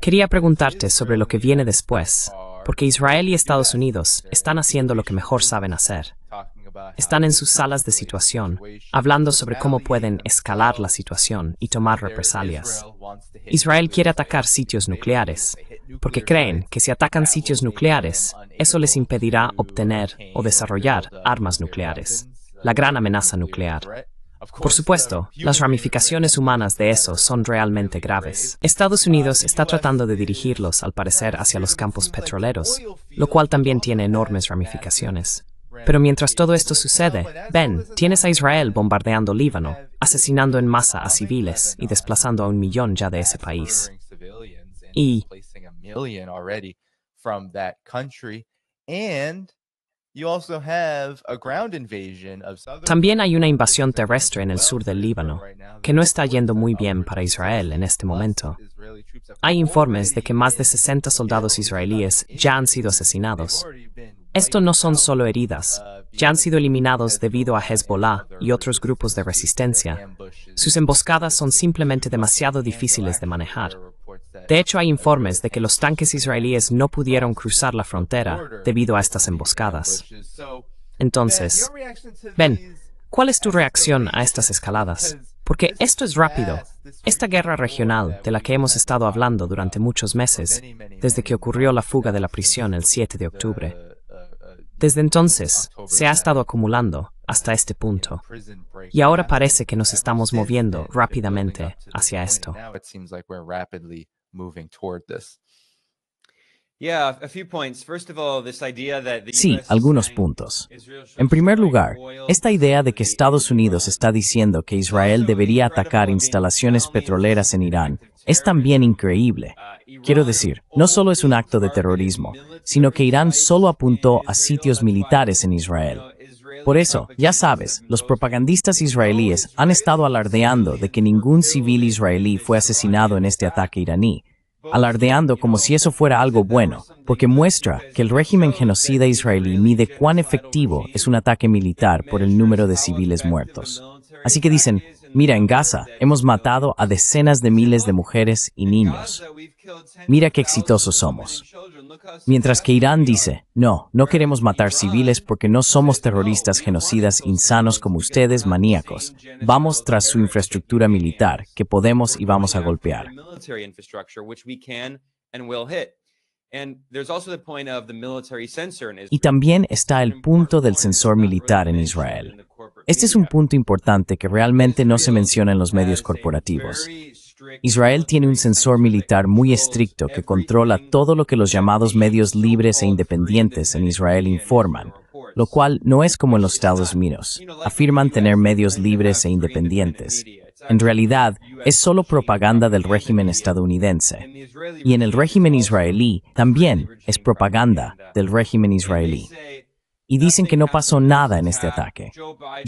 Quería preguntarte sobre lo que viene después, porque Israel y Estados Unidos están haciendo lo que mejor saben hacer. Están en sus salas de situación, hablando sobre cómo pueden escalar la situación y tomar represalias. Israel quiere atacar sitios nucleares, porque creen que si atacan sitios nucleares, eso les impedirá obtener o desarrollar armas nucleares, uh, la gran amenaza nuclear. Por supuesto, um, las ramificaciones humanas de eso son realmente graves. Estados Unidos está tratando de dirigirlos, al parecer, hacia los campos petroleros, lo cual también tiene enormes ramificaciones. Pero mientras todo esto sucede, Ben, tienes a Israel bombardeando Líbano, asesinando en masa a civiles y desplazando a un millón ya de ese país. Y también hay una invasión terrestre en el sur del Líbano, que no está yendo muy bien para Israel en este momento. Hay informes de que más de 60 soldados israelíes ya han sido asesinados. Esto no son solo heridas, uh, ya han sido eliminados debido a Hezbollah y otros grupos de resistencia. Sus emboscadas son simplemente demasiado difíciles de manejar. De hecho, hay informes de que los tanques israelíes no pudieron cruzar la frontera debido a estas emboscadas. Entonces, ven, ¿cuál es tu reacción a estas escaladas? Porque esto es rápido. Esta guerra regional de la que hemos estado hablando durante muchos meses, desde que ocurrió la fuga de la prisión el 7 de octubre. Desde entonces, se ha estado acumulando hasta este punto. Y ahora parece que nos estamos moviendo rápidamente hacia esto. Sí, algunos puntos. En primer lugar, esta idea de que Estados Unidos está diciendo que Israel debería atacar instalaciones petroleras en Irán es también increíble. Uh, Quiero decir, no solo es un acto de terrorismo, sino que Irán solo apuntó a sitios militares en Israel por eso, ya sabes, los propagandistas israelíes han estado alardeando de que ningún civil israelí fue asesinado en este ataque iraní, alardeando como si eso fuera algo bueno, porque muestra que el régimen genocida israelí mide cuán efectivo es un ataque militar por el número de civiles muertos. Así que dicen, Mira, en Gaza hemos matado a decenas de miles de mujeres y niños. Mira qué exitosos somos. Mientras que Irán dice, no, no queremos matar civiles porque no somos terroristas genocidas insanos como ustedes, maníacos. Vamos tras su infraestructura militar, que podemos y vamos a golpear. Y también está el punto del sensor militar en Israel. Este es un punto importante que realmente no se menciona en los medios corporativos. Israel tiene un sensor militar muy estricto que controla todo lo que los llamados medios libres e independientes en Israel informan, lo cual no es como en los Estados Unidos. Afirman tener medios libres e independientes, en realidad, es solo propaganda del régimen estadounidense. Y en el régimen israelí también es propaganda del régimen israelí. Y dicen que no pasó nada en este ataque.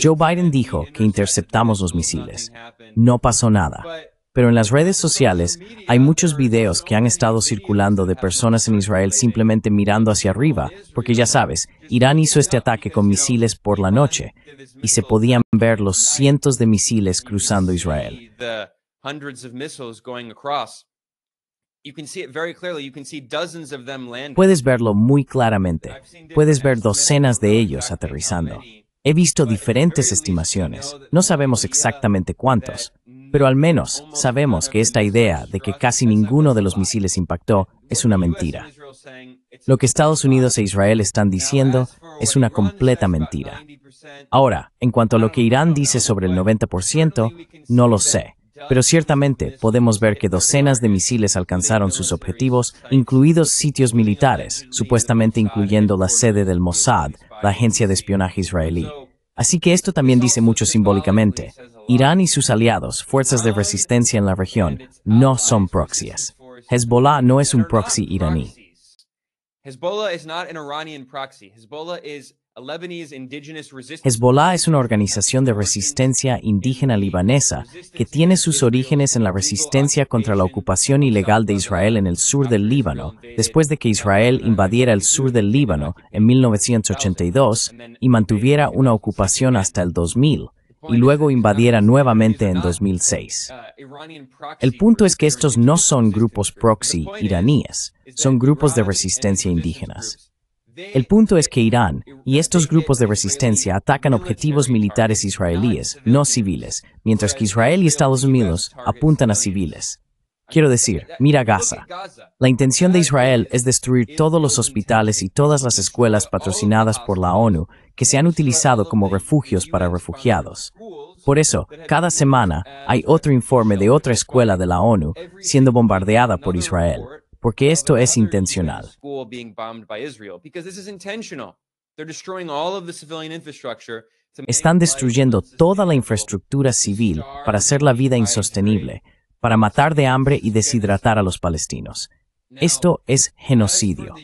Joe Biden dijo que interceptamos los misiles. No pasó nada. Pero en las redes sociales hay muchos videos que han estado circulando de personas en Israel simplemente mirando hacia arriba, porque ya sabes, Irán hizo este ataque con misiles por la noche y se podían ver los cientos de misiles cruzando Israel. Puedes verlo muy claramente. Puedes ver docenas de ellos aterrizando. He visto diferentes estimaciones. No sabemos exactamente cuántos, pero al menos sabemos que esta idea de que casi ninguno de los misiles impactó es una mentira. Lo que Estados Unidos e Israel están diciendo es una completa mentira. Ahora, en cuanto a lo que Irán dice sobre el 90%, no lo sé. Pero ciertamente podemos ver que docenas de misiles alcanzaron sus objetivos, incluidos sitios militares, supuestamente incluyendo la sede del Mossad, la agencia de espionaje israelí. Así que esto también dice mucho simbólicamente. Irán y sus aliados, fuerzas de resistencia en la región, no son proxies. Hezbollah no es un proxy iraní. Hezbollah Hezbollah Hezbollah es una organización de resistencia indígena libanesa que tiene sus orígenes en la resistencia contra la ocupación ilegal de Israel en el sur del Líbano, después de que Israel invadiera el sur del Líbano en 1982 y mantuviera una ocupación hasta el 2000 y luego invadiera nuevamente en 2006. El punto es que estos no son grupos proxy iraníes, son grupos de resistencia indígenas. El punto es que Irán y estos grupos de resistencia atacan objetivos militares israelíes, no civiles, mientras que Israel y Estados Unidos apuntan a civiles. Quiero decir, mira Gaza. La intención de Israel es destruir todos los hospitales y todas las escuelas patrocinadas por la ONU que se han utilizado como refugios para refugiados. Por eso, cada semana hay otro informe de otra escuela de la ONU siendo bombardeada por Israel porque esto es intencional. Están destruyendo toda la infraestructura civil para hacer la vida insostenible, para matar de hambre y deshidratar a los palestinos. Esto es genocidio.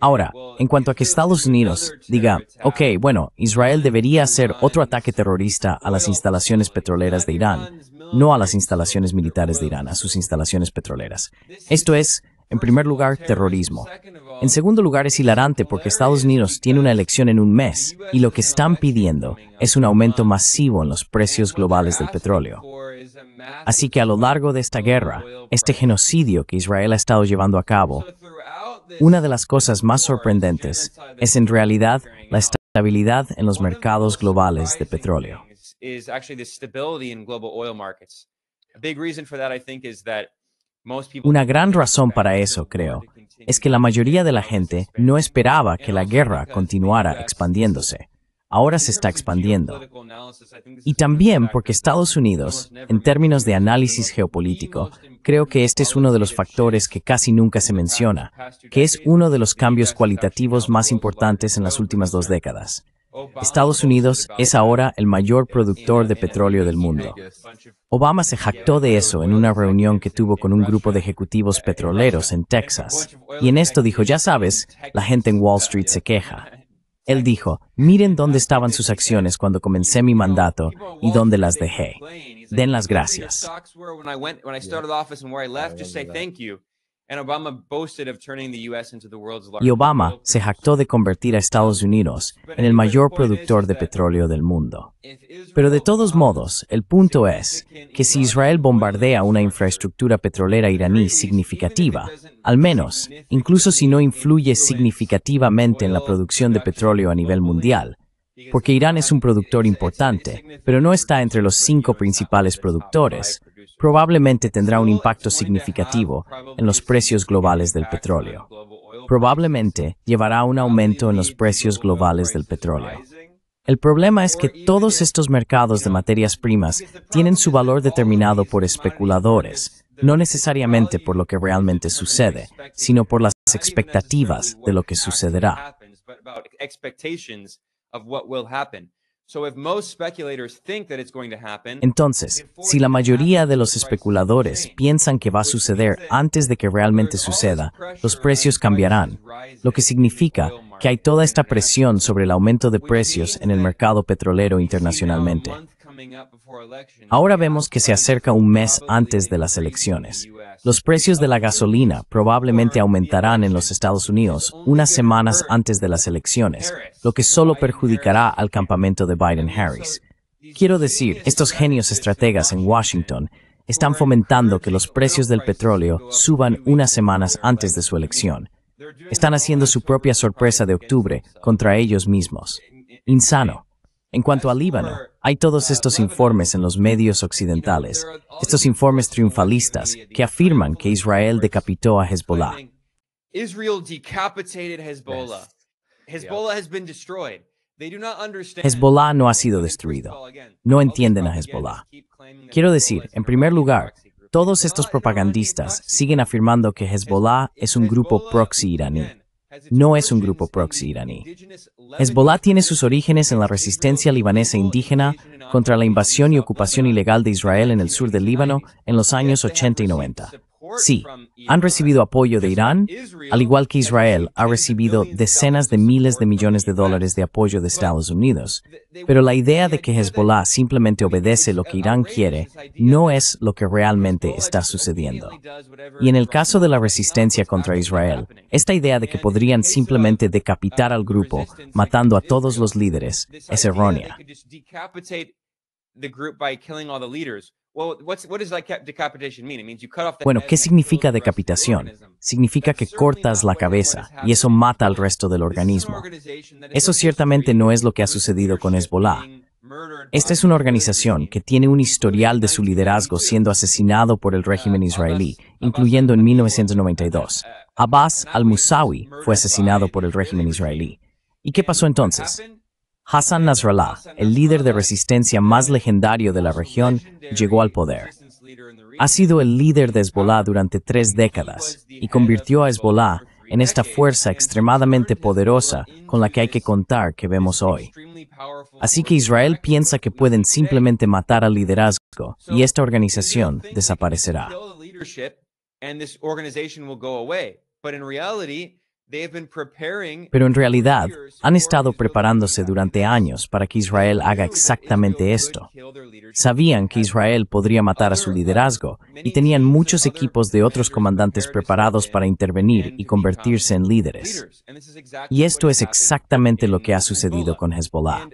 Ahora, en cuanto a que Estados Unidos diga, ok, bueno, Israel debería hacer otro ataque terrorista a las instalaciones petroleras de Irán, no a las instalaciones militares de Irán, a sus instalaciones petroleras. Esto es, en primer lugar, terrorismo. En segundo lugar, es hilarante porque Estados Unidos tiene una elección en un mes y lo que están pidiendo es un aumento masivo en los precios globales del petróleo. Así que a lo largo de esta guerra, este genocidio que Israel ha estado llevando a cabo, una de las cosas más sorprendentes es en realidad la estabilidad en los mercados globales de petróleo. Una gran razón para eso, creo, es que la mayoría de la gente no esperaba que la guerra continuara expandiéndose ahora se está expandiendo. Y también porque Estados Unidos, en términos de análisis geopolítico, creo que este es uno de los factores que casi nunca se menciona, que es uno de los cambios cualitativos más importantes en las últimas dos décadas. Estados Unidos es ahora el mayor productor de petróleo del mundo. Obama se jactó de eso en una reunión que tuvo con un grupo de ejecutivos petroleros en Texas. Y en esto dijo, ya sabes, la gente en Wall Street se queja. Él dijo, miren dónde estaban sus acciones cuando comencé mi mandato y dónde las dejé. Den las gracias. Y Obama se jactó de convertir a Estados Unidos en el mayor productor de petróleo del mundo. Pero de todos modos, el punto es que si Israel bombardea una infraestructura petrolera iraní significativa, al menos, incluso si no influye significativamente en la producción de petróleo a nivel mundial, porque Irán es un productor importante, pero no está entre los cinco principales productores, probablemente tendrá un impacto significativo en los precios globales del petróleo. Probablemente llevará a un aumento en los precios globales del petróleo. El problema es que todos estos mercados de materias primas tienen su valor determinado por especuladores, no necesariamente por lo que realmente sucede, sino por las expectativas de lo que sucederá. Entonces, si la mayoría de los especuladores piensan que va a suceder antes de que realmente suceda, los precios cambiarán, lo que significa que hay toda esta presión sobre el aumento de precios en el mercado petrolero internacionalmente. Ahora vemos que se acerca un mes antes de las elecciones. Los precios de la gasolina probablemente aumentarán en los Estados Unidos unas semanas antes de las elecciones, lo que solo perjudicará al campamento de Biden-Harris. Quiero decir, estos genios estrategas en Washington están fomentando que los precios del petróleo suban unas semanas antes de su elección. Están haciendo su propia sorpresa de octubre contra ellos mismos. Insano. En cuanto al Líbano, hay todos estos informes en los medios occidentales, estos informes triunfalistas que afirman que Israel decapitó a Hezbollah. Hezbollah no ha sido destruido. No entienden a Hezbollah. Quiero decir, en primer lugar, todos estos propagandistas siguen afirmando que Hezbollah es un grupo proxy iraní no es un grupo proxy iraní. Hezbollah tiene sus orígenes en la resistencia libanesa indígena contra la invasión y ocupación ilegal de Israel en el sur del Líbano en los años 80 y 90. Sí, han recibido apoyo de Irán, al igual que Israel ha recibido decenas de miles de millones de dólares de apoyo de Estados Unidos. Pero la idea de que Hezbollah simplemente obedece lo que Irán quiere no es lo que realmente está sucediendo. Y en el caso de la resistencia contra Israel, esta idea de que podrían simplemente uh, decapitar al grupo matando a todos los líderes es errónea. Bueno, ¿qué significa decapitación? Significa que cortas la cabeza y eso mata al resto del organismo. Eso ciertamente no es lo que ha sucedido con Hezbollah. Esta es una organización que tiene un historial de su liderazgo siendo asesinado por el uh, régimen israelí, incluyendo en 1992. Uh, Abbas al-Musawi fue asesinado por el régimen israelí. ¿Y qué pasó entonces? Hassan Nasrallah, el líder de resistencia más legendario de la región, llegó al poder. Ha sido el líder de Hezbollah ah, durante tres décadas y convirtió a Hezbollah en esta fuerza extremadamente poderosa con la que hay que contar que vemos hoy. Así que Israel piensa que pueden simplemente matar al liderazgo y esta organización desaparecerá. Pero en realidad han estado preparándose durante años para que Israel haga exactamente esto. Sabían que Israel podría matar a su liderazgo y tenían muchos equipos de otros comandantes preparados para intervenir y convertirse en líderes. Y esto es exactamente lo que ha sucedido con Hezbollah.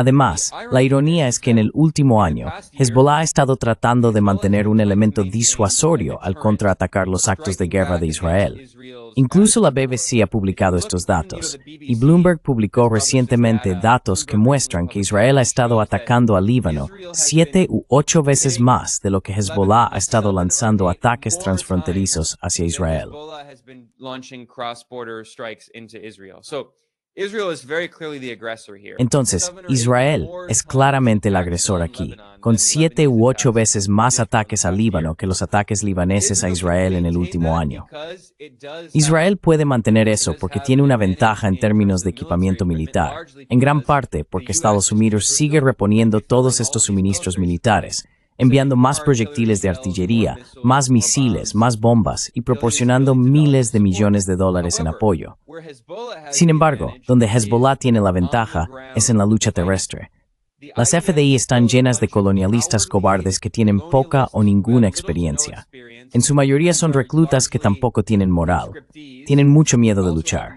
Además, la ironía es que en el último año, Hezbollah ha estado tratando de mantener un elemento disuasorio al contraatacar los actos de guerra de Israel. Incluso la BBC ha publicado estos datos, y Bloomberg publicó recientemente datos que muestran que Israel ha estado atacando al Líbano siete u ocho veces más de lo que Hezbollah ha estado lanzando ataques transfronterizos hacia Israel. Entonces, Israel es claramente el agresor aquí, con siete u ocho veces más ataques al Líbano que los ataques libaneses a Israel en el último año. Israel puede mantener eso porque tiene una ventaja en términos de equipamiento militar, en gran parte porque Estados Unidos sigue reponiendo todos estos suministros militares enviando más proyectiles de artillería, más misiles, más bombas y proporcionando miles de millones de dólares en apoyo. Sin embargo, donde Hezbollah tiene la ventaja es en la lucha terrestre. Las FDI están llenas de colonialistas cobardes que tienen poca o ninguna experiencia. En su mayoría son reclutas que tampoco tienen moral. Tienen mucho miedo de luchar.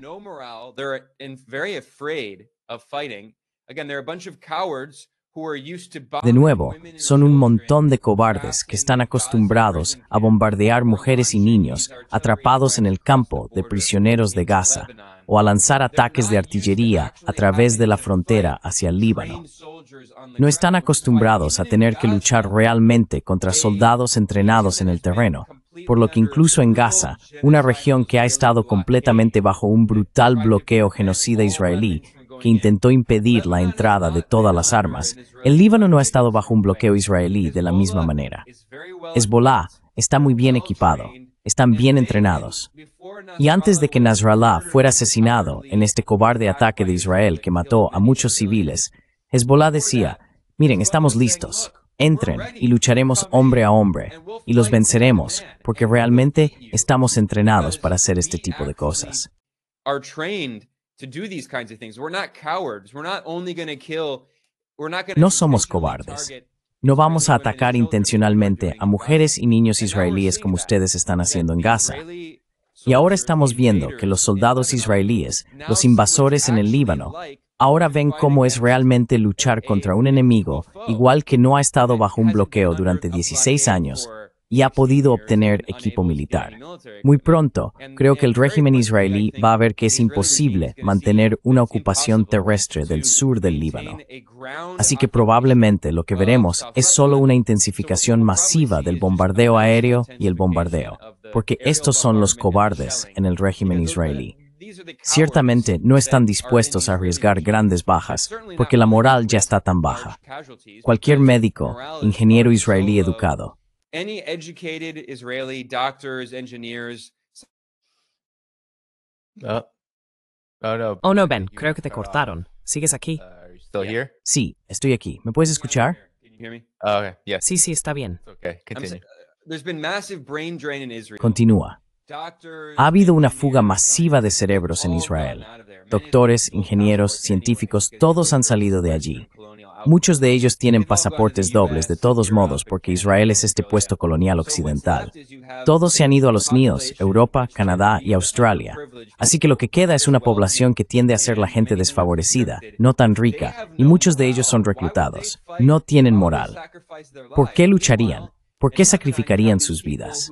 De nuevo, son un montón de cobardes que están acostumbrados a bombardear mujeres y niños atrapados en el campo de prisioneros de Gaza o a lanzar ataques de artillería a través de la frontera hacia el Líbano. No están acostumbrados a tener que luchar realmente contra soldados entrenados en el terreno, por lo que incluso en Gaza, una región que ha estado completamente bajo un brutal bloqueo genocida israelí, que intentó impedir la entrada de todas las armas, el Líbano no ha estado bajo un bloqueo israelí de la misma manera. Hezbollah está muy bien equipado, están bien entrenados. Y antes de que Nasrallah fuera asesinado en este cobarde ataque de Israel que mató a muchos civiles, Hezbollah decía, miren, estamos listos, entren y lucharemos hombre a hombre y los venceremos porque realmente estamos entrenados para hacer este tipo de cosas. No somos cobardes. No vamos a atacar intencionalmente a mujeres y niños israelíes como ustedes están haciendo en Gaza. Y ahora estamos viendo que los soldados israelíes, los invasores en el Líbano, ahora ven cómo es realmente luchar contra un enemigo igual que no ha estado bajo un bloqueo durante 16 años y ha podido obtener equipo militar. Muy pronto, creo que el régimen israelí va a ver que es imposible mantener una ocupación terrestre del sur del Líbano. Así que probablemente lo que veremos es solo una intensificación masiva del bombardeo aéreo y el bombardeo, porque estos son los cobardes en el régimen israelí. Ciertamente no están dispuestos a arriesgar grandes bajas, porque la moral ya está tan baja. Cualquier médico, ingeniero israelí educado, Ah. Oh, oh. no. Ben. Creo que te cortaron. ¿Sigues aquí? Uh, sí, estoy aquí. ¿Me puedes escuchar? Oh, sí, sí, está bien. Uh, Continúa. Ha habido una fuga masiva de cerebros en Israel. Doctores, ingenieros, científicos, todos han salido de allí. Muchos de ellos tienen pasaportes dobles, de todos modos, porque Israel es este puesto colonial occidental. Todos se han ido a los nidos, Europa, Canadá y Australia. Así que lo que queda es una población que tiende a ser la gente desfavorecida, no tan rica, y muchos de ellos son reclutados. No tienen moral. ¿Por qué lucharían? ¿Por qué sacrificarían sus vidas?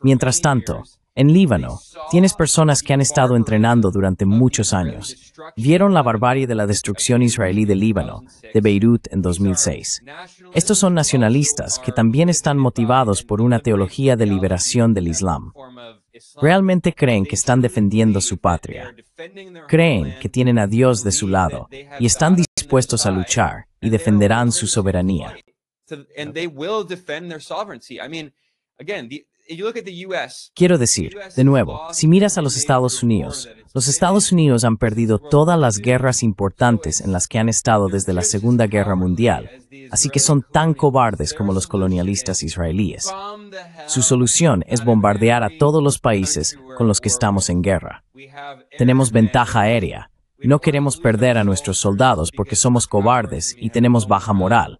Mientras tanto, en Líbano, tienes personas que han estado entrenando durante muchos años. Vieron la barbarie de la destrucción israelí de Líbano, de Beirut en 2006. Estos son nacionalistas que también están motivados por una teología de liberación del Islam. Realmente creen que están defendiendo su patria. Creen que tienen a Dios de su lado y están dispuestos a luchar y defenderán su soberanía. Quiero decir, de nuevo, si miras a los Estados Unidos, los Estados Unidos han perdido todas las guerras importantes en las que han estado desde la Segunda Guerra Mundial, así que son tan cobardes como los colonialistas israelíes. Su solución es bombardear a todos los países con los que estamos en guerra. Tenemos ventaja aérea. No queremos perder a nuestros soldados porque somos cobardes y tenemos baja moral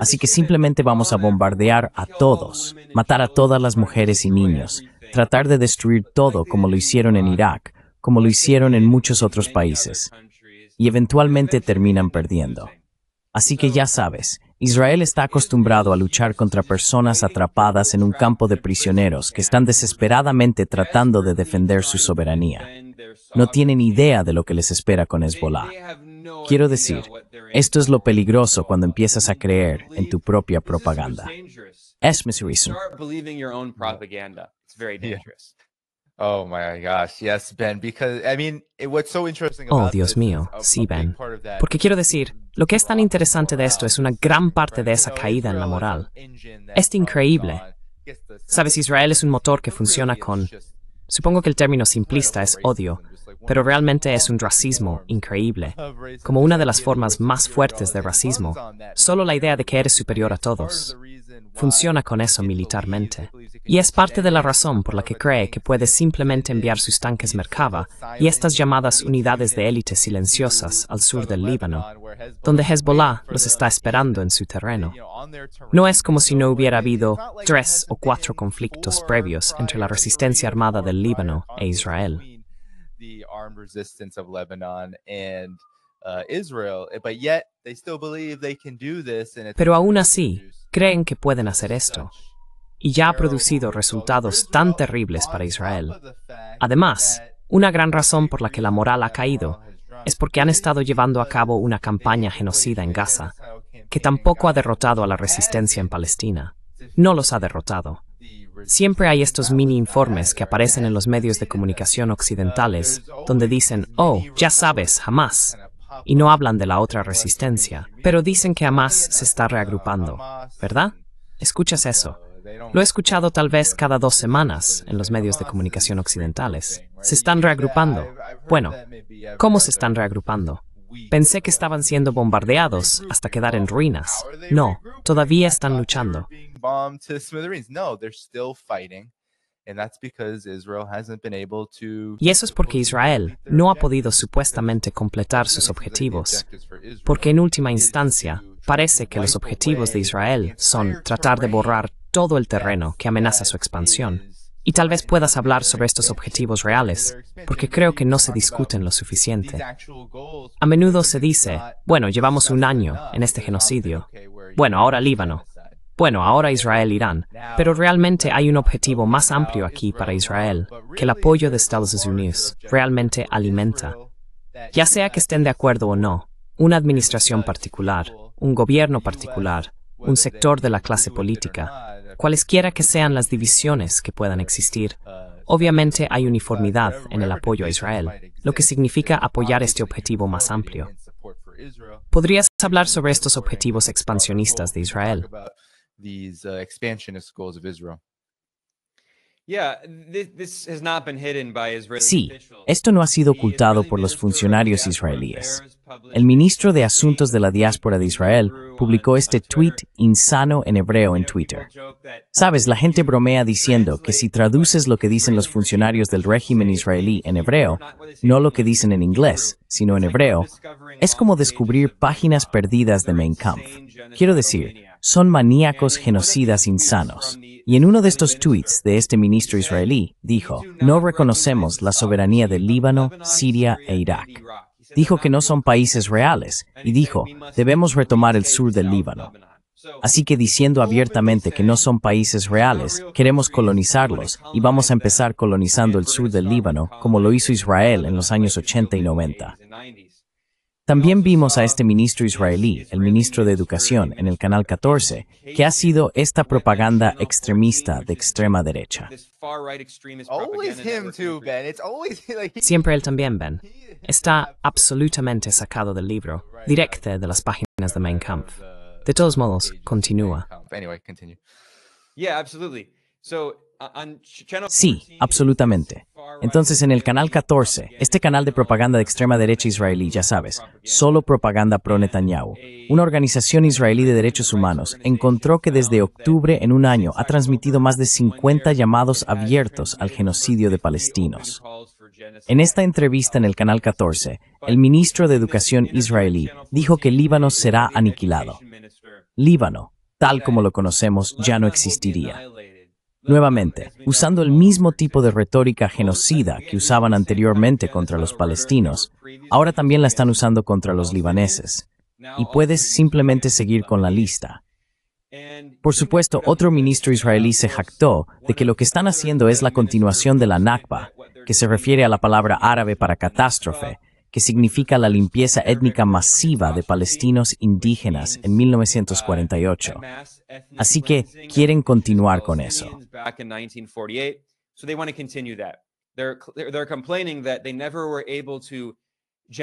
Así que simplemente vamos a bombardear a todos, matar a todas las mujeres y niños, tratar de destruir todo como lo hicieron en Irak, como lo hicieron en muchos otros países. Y eventualmente terminan perdiendo. Así que ya sabes, Israel está acostumbrado a luchar contra personas atrapadas en un campo de prisioneros que están desesperadamente tratando de defender su soberanía. No tienen idea de lo que les espera con Hezbollah. Quiero decir, esto es lo peligroso cuando empiezas a creer en tu propia propaganda. Es mi razón. Oh, Dios mío, sí, Ben. Porque quiero decir, lo que es tan interesante de esto es una gran parte de esa caída en la moral. Es increíble. Sabes, Israel es un motor que funciona con... Supongo que el término simplista es odio, pero realmente es un racismo increíble, como una de las formas más fuertes de racismo, solo la idea de que eres superior a todos. Funciona con eso militarmente. Y es parte de la razón por la que cree que puede simplemente enviar sus tanques Merkava y estas llamadas unidades de élite silenciosas al sur del Líbano, donde Hezbollah los está esperando en su terreno. No es como si no hubiera habido tres o cuatro conflictos previos entre la resistencia armada del Líbano e Israel. Lebanon Israel, Pero aún así, creen que pueden hacer esto. Y ya ha producido resultados tan terribles para Israel. Además, una gran razón por la que la moral ha caído es porque han estado llevando a cabo una campaña genocida en Gaza, que tampoco ha derrotado a la resistencia en Palestina. No los ha derrotado. Siempre hay estos mini informes que aparecen en los medios de comunicación occidentales, donde dicen, oh, ya sabes, jamás. Y no hablan de la otra resistencia, pero dicen que Hamas se está reagrupando, ¿verdad? Escuchas eso. Lo he escuchado tal vez cada dos semanas en los medios de comunicación occidentales. Se están reagrupando. Bueno, ¿cómo se están reagrupando? Pensé que estaban siendo bombardeados hasta quedar en ruinas. No, todavía están luchando. Y eso es porque Israel no ha podido supuestamente completar sus objetivos, porque en última instancia parece que los objetivos de Israel son tratar de borrar todo el terreno que amenaza su expansión. Y tal vez puedas hablar sobre estos objetivos reales, porque creo que no se discuten lo suficiente. A menudo se dice, bueno, llevamos un año en este genocidio. Bueno, ahora Líbano, bueno, ahora Israel-Irán, pero realmente hay un objetivo más amplio aquí para Israel, que el apoyo de Estados Unidos realmente alimenta. Ya sea que estén de acuerdo o no, una administración particular, un gobierno particular, un sector de la clase política, cualesquiera que sean las divisiones que puedan existir, obviamente hay uniformidad en el apoyo a Israel, lo que significa apoyar este objetivo más amplio. ¿Podrías hablar sobre estos objetivos expansionistas de Israel? Sí, esto no ha sido ocultado por los funcionarios israelíes. El ministro de Asuntos de la Diáspora de Israel publicó este tweet insano en hebreo en Twitter. Sabes, la gente bromea diciendo que si traduces lo que dicen los funcionarios del régimen israelí en hebreo, no lo que dicen en inglés, sino en hebreo, es como descubrir páginas perdidas de Mein Kampf. Quiero decir, son maníacos genocidas insanos. Y en uno de estos tweets de este ministro israelí, dijo, no reconocemos la soberanía del Líbano, Siria e Irak. Dijo que no son países reales y dijo, debemos retomar el sur del Líbano. Así que diciendo abiertamente que no son países reales, queremos colonizarlos y vamos a empezar colonizando el sur del Líbano, como lo hizo Israel en los años 80 y 90. También vimos a este ministro israelí, el ministro de Educación, en el Canal 14, que ha sido esta propaganda extremista de extrema derecha. Siempre él también, Ben. Está absolutamente sacado del libro, directo de las páginas de Mein Kampf. De todos modos, continúa. Sí, absolutamente. Entonces en el canal 14, este canal de propaganda de extrema derecha israelí, ya sabes, solo propaganda pro Netanyahu, una organización israelí de derechos humanos, encontró que desde octubre en un año ha transmitido más de 50 llamados abiertos al genocidio de palestinos. En esta entrevista en el canal 14, el ministro de Educación israelí dijo que Líbano será aniquilado. Líbano, tal como lo conocemos, ya no existiría. Nuevamente, usando el mismo tipo de retórica genocida que usaban anteriormente contra los palestinos, ahora también la están usando contra los libaneses. Y puedes simplemente seguir con la lista. Por supuesto, otro ministro israelí se jactó de que lo que están haciendo es la continuación de la Nakba, que se refiere a la palabra árabe para catástrofe, que significa la limpieza étnica masiva de palestinos indígenas en 1948. Así que quieren continuar con eso.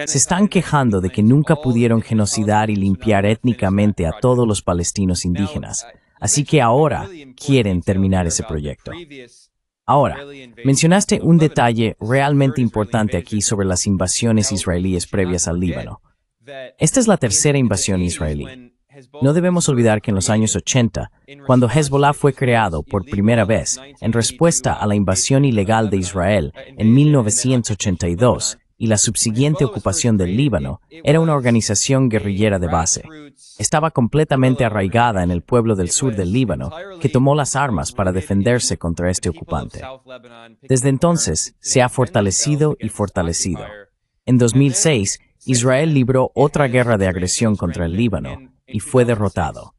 Se están quejando de que nunca pudieron genocidar y limpiar étnicamente a todos los palestinos indígenas, uh, así que ahora quieren terminar ese proyecto. Ahora, mencionaste un detalle realmente importante aquí sobre las invasiones israelíes previas al Líbano. Esta es la tercera invasión israelí. No debemos olvidar que en los años 80, cuando Hezbollah fue creado por primera vez en respuesta a la invasión ilegal de Israel uh, en 1982, y la subsiguiente ocupación del Líbano, era una organización guerrillera de base. Estaba completamente arraigada en el pueblo del sur del Líbano, que tomó las armas para defenderse contra este ocupante. Desde entonces, se ha fortalecido y fortalecido. En 2006, Israel libró otra guerra de agresión contra el Líbano y fue derrotado.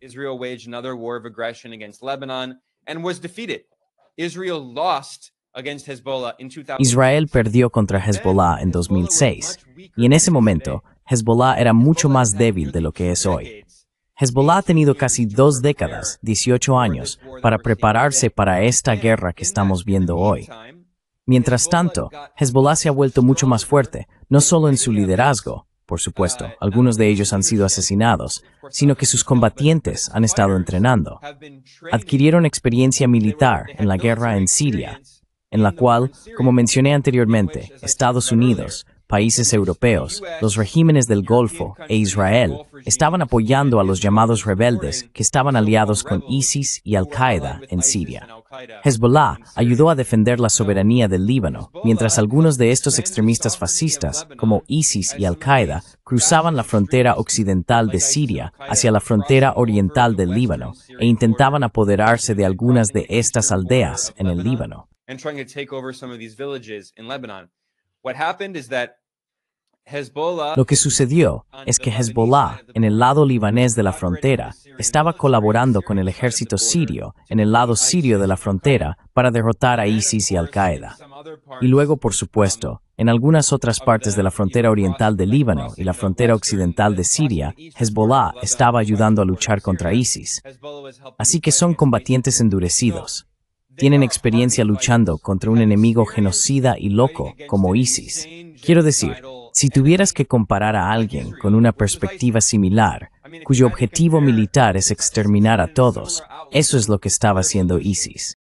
Israel lost Israel perdió contra Hezbollah en 2006 y en ese momento Hezbollah era mucho más débil de lo que es hoy. Hezbollah ha tenido casi dos décadas, 18 años, para prepararse para esta guerra que estamos viendo hoy. Mientras tanto, Hezbollah se ha vuelto mucho más fuerte, no solo en su liderazgo, por supuesto, uh, algunos de ellos han sido asesinados, sino que sus combatientes han estado entrenando. Adquirieron experiencia militar en la guerra en Siria, en la cual, como mencioné anteriormente, Estados Unidos, países europeos, los regímenes del Golfo e Israel estaban apoyando a los llamados rebeldes que estaban aliados con ISIS y Al-Qaeda en Siria. Hezbollah ayudó a defender la soberanía del Líbano, mientras algunos de estos extremistas fascistas, como ISIS y Al-Qaeda, cruzaban la frontera occidental de Siria hacia la frontera oriental del Líbano e intentaban apoderarse de algunas de estas aldeas en el Líbano. Lebanon. lo que sucedió es que Hezbollah, en el lado libanés de la frontera, estaba colaborando con el ejército sirio en el lado sirio de la frontera para derrotar a ISIS y Al-Qaeda. Y luego, por supuesto, um, en algunas otras partes de la frontera oriental de Líbano y la frontera occidental de Siria, Hezbollah estaba ayudando a luchar contra ISIS. Así que son combatientes endurecidos tienen experiencia luchando contra un enemigo genocida y loco como ISIS. Quiero decir, si tuvieras que comparar a alguien con una perspectiva similar, cuyo objetivo militar es exterminar a todos, eso es lo que estaba haciendo ISIS.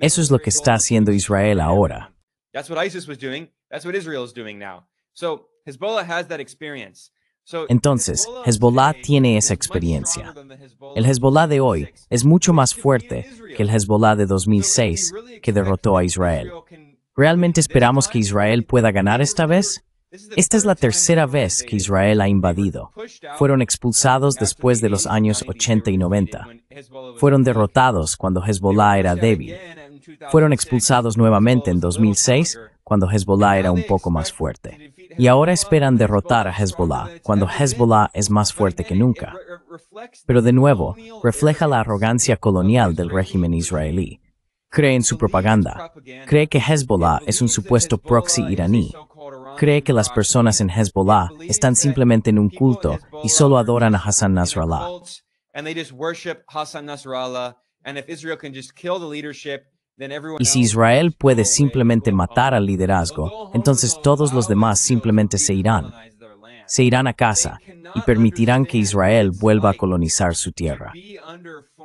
Eso es lo que está haciendo Israel ahora. Hezbollah entonces, Hezbollah tiene esa experiencia. El Hezbollah de hoy es mucho más fuerte que el Hezbollah de 2006, que derrotó a Israel. ¿Realmente esperamos que Israel pueda ganar esta vez? Esta es la tercera vez que Israel ha invadido. Fueron expulsados después de los años 80 y 90. Fueron derrotados cuando Hezbollah era débil. Fueron expulsados nuevamente en 2006 cuando Hezbollah era un poco más fuerte y ahora esperan derrotar a Hezbollah cuando Hezbollah es más fuerte que nunca. Pero de nuevo, refleja la arrogancia colonial del régimen israelí. Cree en su propaganda. Cree que Hezbollah es un supuesto proxy iraní. Cree que las personas en Hezbollah están simplemente en un culto y solo adoran a Hassan Nasrallah. Y si Israel puede simplemente matar al liderazgo, entonces todos los demás simplemente se irán. Se irán a casa y permitirán que Israel vuelva a colonizar su tierra.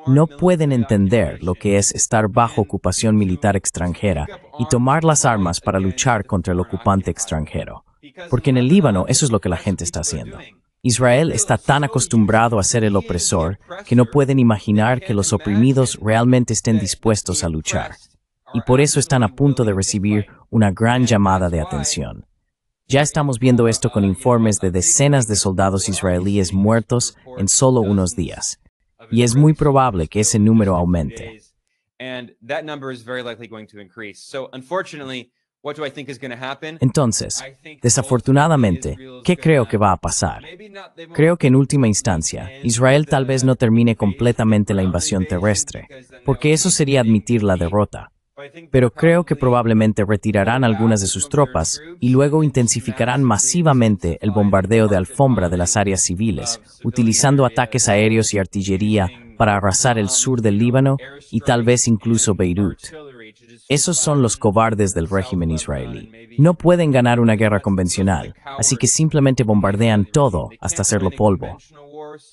No pueden entender lo que es estar bajo ocupación militar extranjera y tomar las armas para luchar contra el ocupante extranjero. Porque en el Líbano eso es lo que la gente está haciendo. Israel está tan acostumbrado a ser el opresor que no pueden imaginar que los oprimidos realmente estén dispuestos a luchar. Y por eso están a punto de recibir una gran llamada de atención. Ya estamos viendo esto con informes de decenas de soldados israelíes muertos en solo unos días. Y es muy probable que ese número aumente. Entonces, desafortunadamente, ¿qué creo que va a pasar? Creo que en última instancia, Israel tal vez no termine completamente la invasión terrestre, porque eso sería admitir la derrota. Pero creo que probablemente retirarán algunas de sus tropas y luego intensificarán masivamente el bombardeo de alfombra de las áreas civiles, utilizando ataques aéreos y artillería para arrasar el sur del Líbano y tal vez incluso Beirut. Esos son los cobardes del régimen israelí. No pueden ganar una guerra convencional, así que simplemente bombardean todo hasta hacerlo polvo.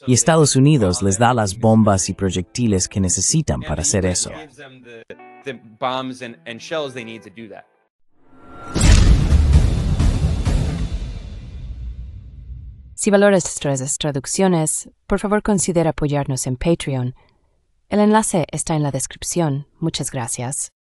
Y Estados Unidos les da las bombas y proyectiles que necesitan para hacer eso. Si valoras nuestras traducciones, por favor considera apoyarnos en Patreon. El enlace está en la descripción. Muchas gracias.